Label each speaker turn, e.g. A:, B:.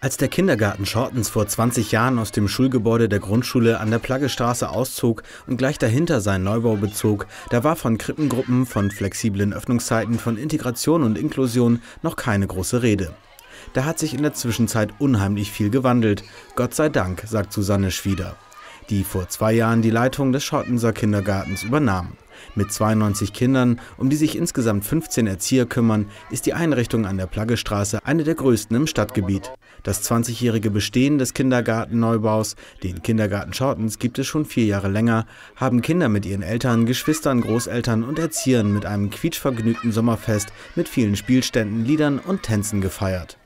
A: Als der Kindergarten Shortens vor 20 Jahren aus dem Schulgebäude der Grundschule an der Plaggestraße auszog und gleich dahinter seinen Neubau bezog, da war von Krippengruppen, von flexiblen Öffnungszeiten, von Integration und Inklusion noch keine große Rede. Da hat sich in der Zwischenzeit unheimlich viel gewandelt. Gott sei Dank, sagt Susanne Schwieder die vor zwei Jahren die Leitung des Schottenser Kindergartens übernahmen. Mit 92 Kindern, um die sich insgesamt 15 Erzieher kümmern, ist die Einrichtung an der Plaggestraße eine der größten im Stadtgebiet. Das 20-jährige Bestehen des Kindergartenneubaus, den Kindergarten Schortens, gibt es schon vier Jahre länger, haben Kinder mit ihren Eltern, Geschwistern, Großeltern und Erziehern mit einem quietschvergnügten Sommerfest mit vielen Spielständen, Liedern und Tänzen gefeiert.